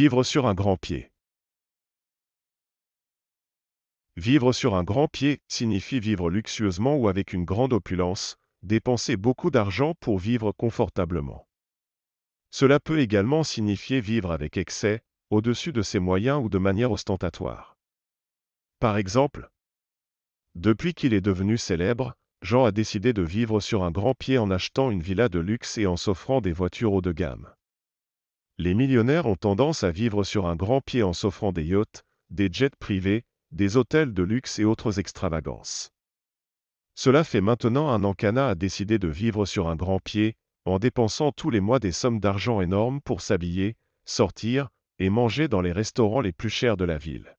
Vivre sur un grand pied. Vivre sur un grand pied signifie vivre luxueusement ou avec une grande opulence, dépenser beaucoup d'argent pour vivre confortablement. Cela peut également signifier vivre avec excès, au-dessus de ses moyens ou de manière ostentatoire. Par exemple, depuis qu'il est devenu célèbre, Jean a décidé de vivre sur un grand pied en achetant une villa de luxe et en s'offrant des voitures haut de gamme les millionnaires ont tendance à vivre sur un grand pied en s'offrant des yachts, des jets privés, des hôtels de luxe et autres extravagances. Cela fait maintenant un an à décider de vivre sur un grand pied, en dépensant tous les mois des sommes d'argent énormes pour s'habiller, sortir et manger dans les restaurants les plus chers de la ville.